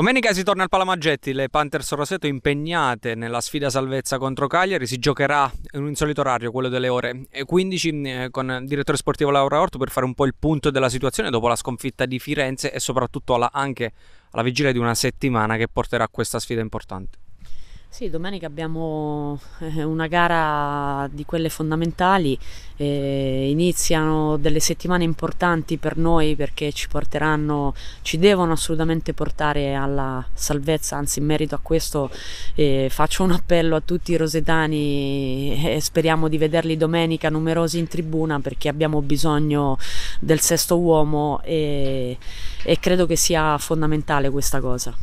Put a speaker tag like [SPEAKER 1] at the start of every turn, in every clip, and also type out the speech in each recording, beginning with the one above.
[SPEAKER 1] Domenica si torna al Palamaggetti, le Panthers Roseto impegnate nella sfida salvezza contro Cagliari, si giocherà in un insolito orario, quello delle ore 15 eh, con il direttore sportivo Laura Orto per fare un po' il punto della situazione dopo la sconfitta di Firenze e soprattutto alla, anche alla vigilia di una settimana che porterà a questa sfida importante.
[SPEAKER 2] Sì, domenica abbiamo eh, una gara di quelle fondamentali, eh, iniziano delle settimane importanti per noi perché ci porteranno, ci devono assolutamente portare alla salvezza, anzi in merito a questo eh, faccio un appello a tutti i rosetani e eh, speriamo di vederli domenica numerosi in tribuna perché abbiamo bisogno del sesto uomo e, e credo che sia fondamentale questa
[SPEAKER 1] cosa.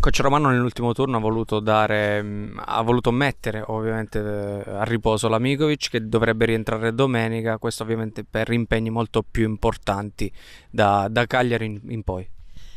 [SPEAKER 1] Coach Romano nell'ultimo turno ha voluto, dare, mm, ha voluto mettere ovviamente eh, a riposo l'Amigovic che dovrebbe rientrare domenica, questo ovviamente per impegni molto più importanti da, da Cagliari in, in poi.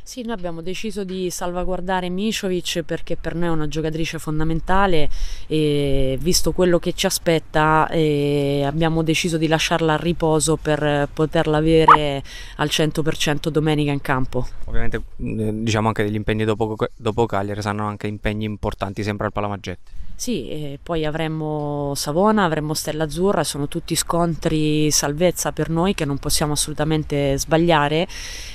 [SPEAKER 2] Sì, noi abbiamo deciso di salvaguardare Micovic perché per noi è una giocatrice fondamentale e visto quello che ci aspetta eh, abbiamo deciso di lasciarla a riposo per poterla avere al 100% domenica in campo.
[SPEAKER 1] Ovviamente mm, diciamo anche degli impegni dopo, dopo Cagliari saranno anche impegni importanti sempre al Palamaggetti.
[SPEAKER 2] Sì, poi avremmo Savona, avremmo Stella Azzurra, sono tutti scontri salvezza per noi che non possiamo assolutamente sbagliare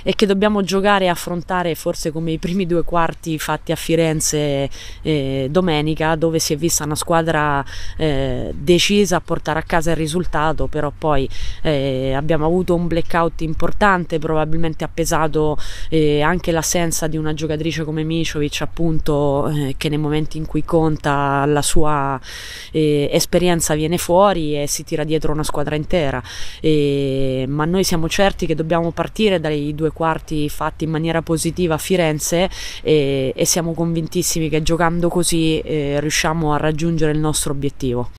[SPEAKER 2] e che dobbiamo giocare e affrontare forse come i primi due quarti fatti a Firenze eh, domenica dove si è vista una squadra eh, decisa a portare a casa il risultato, però poi eh, abbiamo avuto un blackout importante, probabilmente ha pesato eh, anche l'assenza di una giocatrice come Micovic appunto eh, che nei momenti in cui conta dalla sua eh, esperienza viene fuori e si tira dietro una squadra intera. E, ma noi siamo certi che dobbiamo partire dai due quarti fatti in maniera positiva a Firenze e, e siamo convintissimi che giocando così eh, riusciamo a raggiungere il nostro obiettivo.